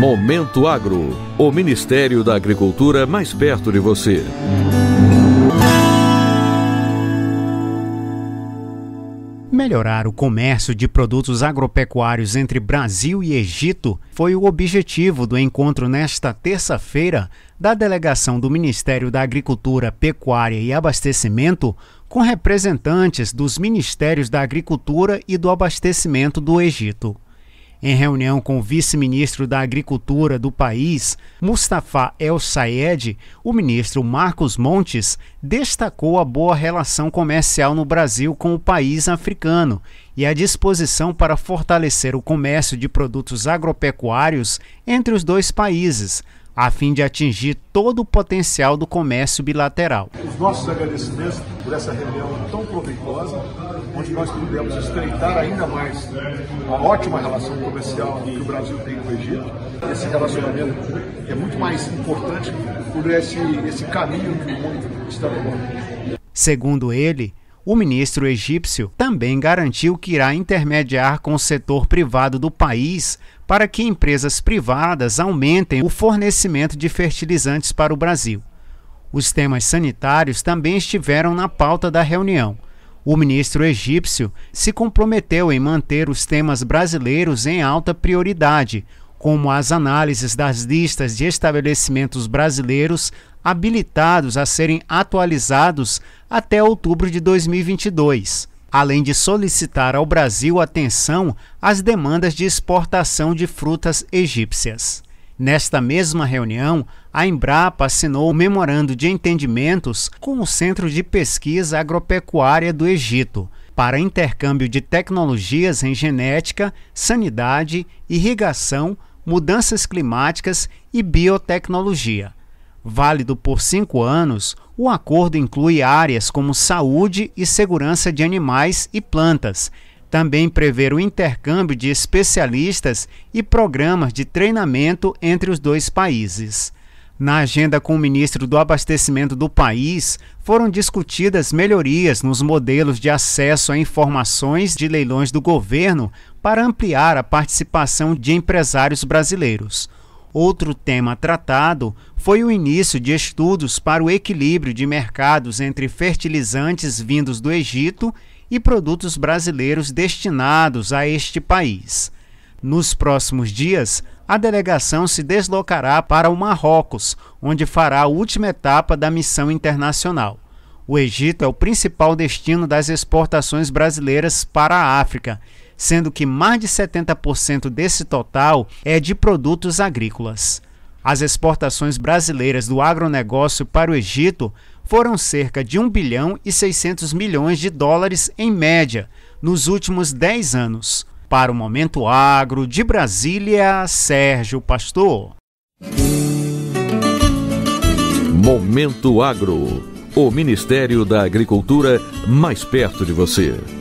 Momento Agro, o Ministério da Agricultura mais perto de você. Melhorar o comércio de produtos agropecuários entre Brasil e Egito foi o objetivo do encontro nesta terça-feira da delegação do Ministério da Agricultura, Pecuária e Abastecimento com representantes dos Ministérios da Agricultura e do Abastecimento do Egito. Em reunião com o vice-ministro da Agricultura do país, Mustafa El Sayed, o ministro Marcos Montes destacou a boa relação comercial no Brasil com o país africano e a disposição para fortalecer o comércio de produtos agropecuários entre os dois países, a fim de atingir todo o potencial do comércio bilateral. Os nossos agradecimentos por essa reunião tão proveitosa, onde nós pudemos estreitar ainda mais a ótima relação comercial que o Brasil tem com o Egito. Esse relacionamento é muito mais importante por esse, esse caminho que o mundo está levando. Segundo ele, o ministro egípcio também garantiu que irá intermediar com o setor privado do país para que empresas privadas aumentem o fornecimento de fertilizantes para o Brasil. Os temas sanitários também estiveram na pauta da reunião. O ministro egípcio se comprometeu em manter os temas brasileiros em alta prioridade, como as análises das listas de estabelecimentos brasileiros habilitados a serem atualizados até outubro de 2022, além de solicitar ao Brasil atenção às demandas de exportação de frutas egípcias. Nesta mesma reunião, a Embrapa assinou o um memorando de entendimentos com o Centro de Pesquisa Agropecuária do Egito para intercâmbio de tecnologias em genética, sanidade, irrigação, mudanças climáticas e biotecnologia válido por cinco anos, o acordo inclui áreas como saúde e segurança de animais e plantas. Também prevê o intercâmbio de especialistas e programas de treinamento entre os dois países. Na agenda com o ministro do Abastecimento do país, foram discutidas melhorias nos modelos de acesso a informações de leilões do governo para ampliar a participação de empresários brasileiros. Outro tema tratado foi o início de estudos para o equilíbrio de mercados entre fertilizantes vindos do Egito e produtos brasileiros destinados a este país. Nos próximos dias, a delegação se deslocará para o Marrocos, onde fará a última etapa da missão internacional o Egito é o principal destino das exportações brasileiras para a África, sendo que mais de 70% desse total é de produtos agrícolas. As exportações brasileiras do agronegócio para o Egito foram cerca de 1 bilhão e 600 milhões de dólares em média nos últimos 10 anos. Para o Momento Agro de Brasília, Sérgio Pastor. Momento Agro o Ministério da Agricultura mais perto de você.